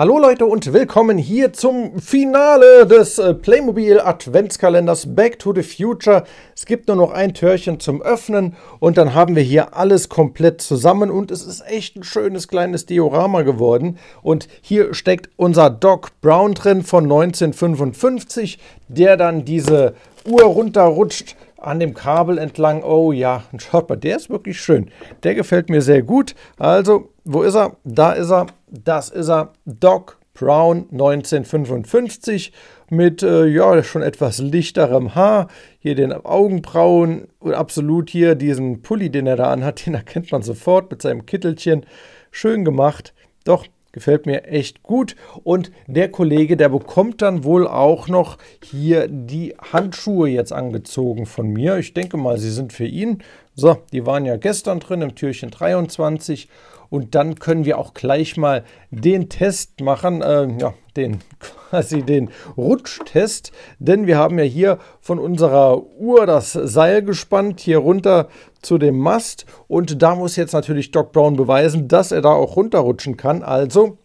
Hallo Leute und willkommen hier zum Finale des äh, Playmobil Adventskalenders Back to the Future. Es gibt nur noch ein Türchen zum Öffnen und dann haben wir hier alles komplett zusammen und es ist echt ein schönes kleines Diorama geworden. Und hier steckt unser Doc Brown drin von 1955, der dann diese Uhr runterrutscht an dem Kabel entlang. Oh ja, schaut mal, der ist wirklich schön. Der gefällt mir sehr gut. Also, wo ist er? Da ist er das ist er, Doc Brown 1955 mit äh, ja schon etwas lichterem Haar, hier den Augenbrauen und absolut hier diesen Pulli, den er da anhat, den erkennt man sofort mit seinem Kittelchen. Schön gemacht, doch gefällt mir echt gut und der Kollege, der bekommt dann wohl auch noch hier die Handschuhe jetzt angezogen von mir. Ich denke mal, sie sind für ihn. So, die waren ja gestern drin im Türchen 23 und dann können wir auch gleich mal den Test machen, äh, ja, den quasi den Rutschtest, denn wir haben ja hier von unserer Uhr das Seil gespannt, hier runter zu dem Mast und da muss jetzt natürlich Doc Brown beweisen, dass er da auch runterrutschen kann, also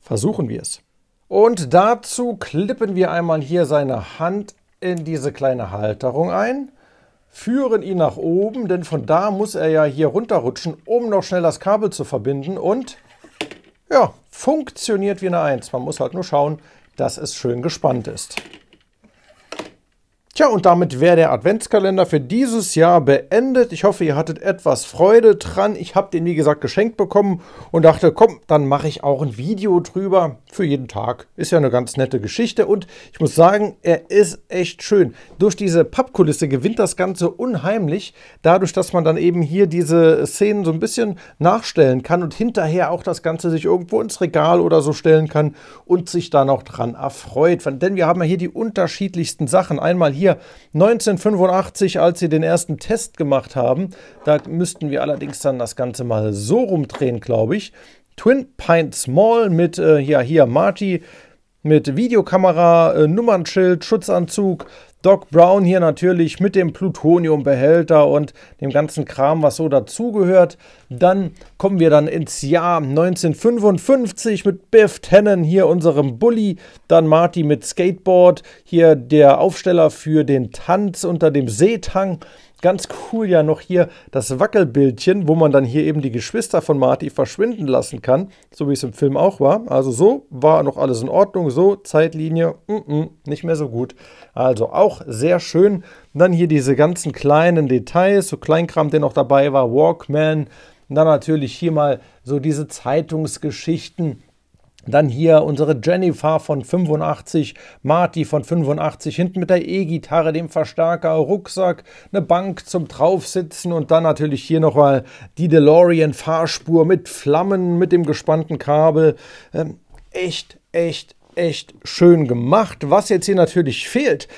versuchen wir es. Und dazu klippen wir einmal hier seine Hand in diese kleine Halterung ein führen ihn nach oben, denn von da muss er ja hier runterrutschen, um noch schnell das Kabel zu verbinden und ja, funktioniert wie eine 1. Man muss halt nur schauen, dass es schön gespannt ist. Tja, und damit wäre der Adventskalender für dieses Jahr beendet. Ich hoffe, ihr hattet etwas Freude dran. Ich habe den, wie gesagt, geschenkt bekommen und dachte, komm, dann mache ich auch ein Video drüber für jeden Tag. Ist ja eine ganz nette Geschichte und ich muss sagen, er ist echt schön. Durch diese Pappkulisse gewinnt das Ganze unheimlich, dadurch, dass man dann eben hier diese Szenen so ein bisschen nachstellen kann und hinterher auch das Ganze sich irgendwo ins Regal oder so stellen kann und sich da noch dran erfreut. Denn wir haben ja hier die unterschiedlichsten Sachen. Einmal hier hier 1985, als sie den ersten Test gemacht haben. Da müssten wir allerdings dann das Ganze mal so rumdrehen, glaube ich. Twin Pint Mall mit, äh, ja, hier Marty mit Videokamera, äh, Nummernschild, Schutzanzug, Doc Brown hier natürlich mit dem Plutoniumbehälter und dem ganzen Kram, was so dazugehört. Dann kommen wir dann ins Jahr 1955 mit Biff Tannen hier unserem Bully, dann Marty mit Skateboard, hier der Aufsteller für den Tanz unter dem Seetang. Ganz cool ja noch hier das Wackelbildchen, wo man dann hier eben die Geschwister von Marty verschwinden lassen kann, so wie es im Film auch war. Also so war noch alles in Ordnung, so Zeitlinie, mm -mm, nicht mehr so gut. Also auch sehr schön. Und dann hier diese ganzen kleinen Details, so Kleinkram, der noch dabei war, Walkman. Und dann natürlich hier mal so diese Zeitungsgeschichten. Dann hier unsere Jennifer von 85, Marty von 85, hinten mit der E-Gitarre, dem Verstärker, Rucksack, eine Bank zum Draufsitzen und dann natürlich hier nochmal die DeLorean-Fahrspur mit Flammen, mit dem gespannten Kabel. Ähm, echt, echt, echt schön gemacht. Was jetzt hier natürlich fehlt,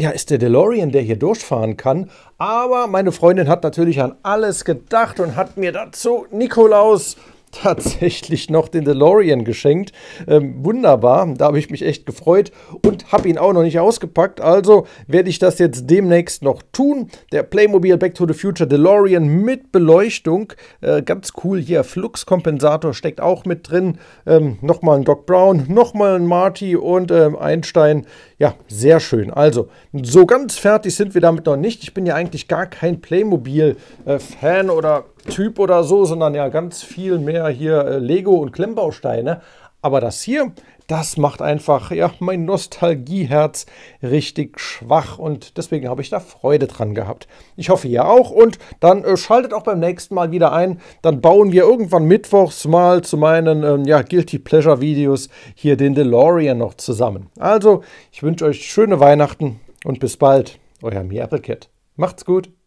ja, ist der DeLorean, der hier durchfahren kann. Aber meine Freundin hat natürlich an alles gedacht und hat mir dazu Nikolaus tatsächlich noch den DeLorean geschenkt. Ähm, wunderbar, da habe ich mich echt gefreut und habe ihn auch noch nicht ausgepackt. Also werde ich das jetzt demnächst noch tun. Der Playmobil Back to the Future DeLorean mit Beleuchtung, äh, ganz cool hier. Fluxkompensator steckt auch mit drin. Ähm, nochmal ein Doc Brown, nochmal ein Marty und ähm, Einstein. Ja, sehr schön. Also so ganz fertig sind wir damit noch nicht. Ich bin ja eigentlich gar kein Playmobil-Fan äh, oder Typ oder so, sondern ja ganz viel mehr hier äh, Lego und Klemmbausteine. Aber das hier, das macht einfach ja, mein Nostalgieherz richtig schwach und deswegen habe ich da Freude dran gehabt. Ich hoffe ihr auch und dann äh, schaltet auch beim nächsten Mal wieder ein. Dann bauen wir irgendwann mittwochs mal zu meinen ähm, ja, Guilty Pleasure Videos hier den DeLorean noch zusammen. Also, ich wünsche euch schöne Weihnachten und bis bald. Euer Mi Applecat. Macht's gut.